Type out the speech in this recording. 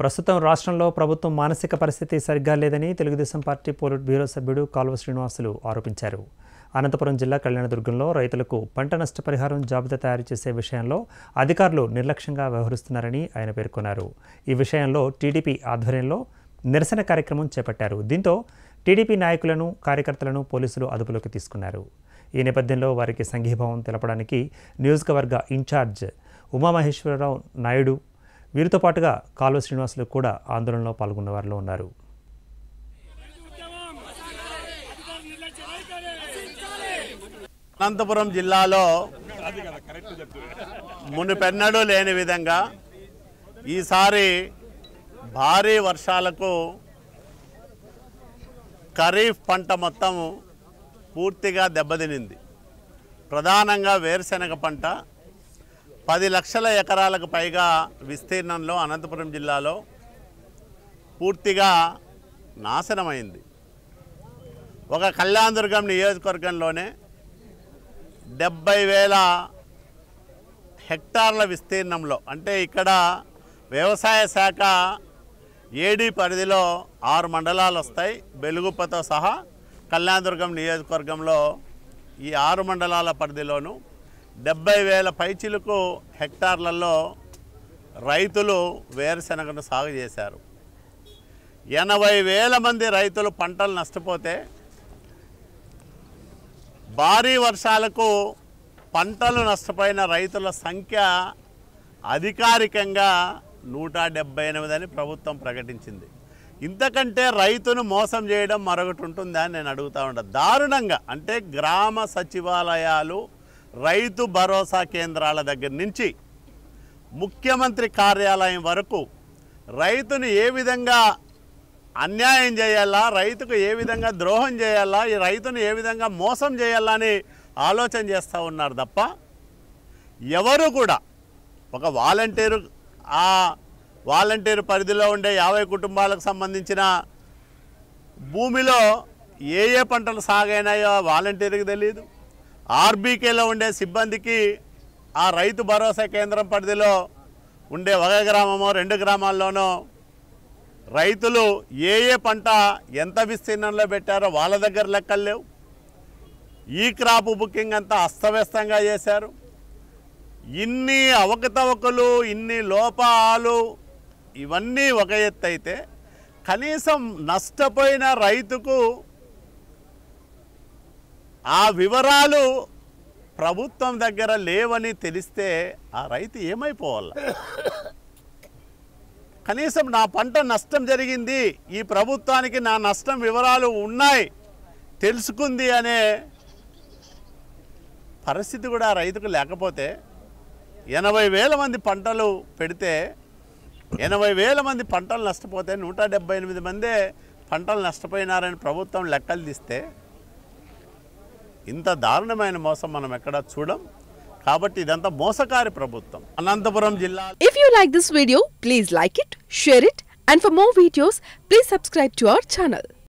ప్రస్తుతం రాష్ట్రంలో ప్రభుత్వం మానసిక పరిస్థితి సరిగ్గా లేదని తెలుగుదేశం పార్టీ పోలిట్ బ్యూరో సభ్యుడు కాల్వ శ్రీనివాసులు ఆరోపించారు అనంతపురం జిల్లా కళ్యాణదుర్గంలో రైతులకు పంట నష్టపరిహారం జాబితా తయారు చేసే విషయంలో అధికారులు నిర్లక్ష్యంగా వ్యవహరిస్తున్నారని ఆయన పేర్కొన్నారు ఈ విషయంలో టీడీపీ ఆధ్వర్యంలో నిరసన కార్యక్రమం చేపట్టారు దీంతో టీడీపీ నాయకులను కార్యకర్తలను పోలీసులు అదుపులోకి తీసుకున్నారు ఈ నేపథ్యంలో వారికి సంఘీభావం తెలపడానికి నియోజకవర్గ ఇన్ఛార్జ్ ఉమామహేశ్వరరావు నాయుడు వీరితో పాటుగా కాలువ శ్రీనివాసులు కూడా ఆందోళనలో పాల్గొన్న వారిలో ఉన్నారు అనంతపురం జిల్లాలో మునిపెన్నడూ లేని విధంగా ఈసారి భారీ వర్షాలకు ఖరీఫ్ పంట మొత్తం పూర్తిగా దెబ్బతినింది ప్రధానంగా వేరుశనగ పంట పది లక్షల ఎకరాలకు పైగా విస్తీర్ణంలో అనంతపురం జిల్లాలో పూర్తిగా నాశనమైంది ఒక కళ్యాణదుర్గం నియోజకవర్గంలోనే డెబ్బై వేల హెక్టార్ల విస్తీర్ణంలో అంటే ఇక్కడ వ్యవసాయ శాఖ ఏడీ పరిధిలో ఆరు మండలాలు వస్తాయి బెలుగుప్పతో సహా కళ్యాణదుర్గం నియోజకవర్గంలో ఈ ఆరు మండలాల పరిధిలోనూ డెబ్బై వేల పైచిలకు హెక్టార్లలో రైతులు వేరుశనగను సాగు చేశారు ఎనభై వేల మంది రైతులు పంటలు నష్టపోతే భారీ వర్షాలకు పంటలు నష్టపోయిన రైతుల సంఖ్య అధికారికంగా నూట డెబ్బై ఎనిమిదని ప్రభుత్వం ప్రకటించింది ఇంతకంటే రైతును మోసం చేయడం మరొకటి ఉంటుందా నేను అడుగుతూ ఉంటాను దారుణంగా అంటే గ్రామ సచివాలయాలు రైతు భరోసా కేంద్రాల దగ్గర నుంచి ముఖ్యమంత్రి కార్యాలయం వరకు రైతును ఏ విధంగా అన్యాయం చేయాలా రైతుకు ఏ విధంగా ద్రోహం చేయాలా ఈ రైతును ఏ విధంగా మోసం చేయాలా అని ఆలోచన చేస్తూ ఉన్నారు తప్ప ఎవరు కూడా ఒక వాలంటీరు ఆ వాలంటీర్ పరిధిలో ఉండే యాభై కుటుంబాలకు సంబంధించిన భూమిలో ఏ ఏ పంటలు సాగైనాయో వాలంటీర్కి తెలియదు ఆర్బీకేలో ఉండే సిబ్బందికి ఆ రైతు భరోసా కేంద్రం పరిధిలో ఉండే ఒక గ్రామమో రెండు గ్రామాల్లోనో రైతులు ఏ ఏ పంట ఎంత విస్తీర్ణంలో పెట్టారో వాళ్ళ దగ్గర లెక్కలు లేవు ఈ క్రాప్ బుకింగ్ అంతా అస్తవ్యస్తంగా చేశారు ఇన్ని అవకతవకలు ఇన్ని లోపాలు ఇవన్నీ ఒక ఎత్తు అయితే కనీసం నష్టపోయిన రైతుకు ఆ వివరాలు ప్రభుత్వం దగ్గర లేవని తెలిస్తే ఆ రైతు ఏమైపోవాలి కనీసం నా పంట నష్టం జరిగింది ఈ ప్రభుత్వానికి నా నష్టం వివరాలు ఉన్నాయి తెలుసుకుంది అనే పరిస్థితి కూడా రైతుకు లేకపోతే ఎనభై వేల మంది పంటలు పెడితే ఎనభై వేల మంది పంటలు నష్టపోతే నూట డెబ్బై ఎనిమిది మందే పంటలు నష్టపోయినారని ప్రభుత్వం లెక్కలు తీస్తే ఇంత దారుణమైన మోసం మనం ఎక్కడా చూడం కాబట్టి ఇదంతా మోసకారి ప్రభుత్వం అనంతపురం జిల్లా if you like this video please like it share it and for more videos please subscribe to our channel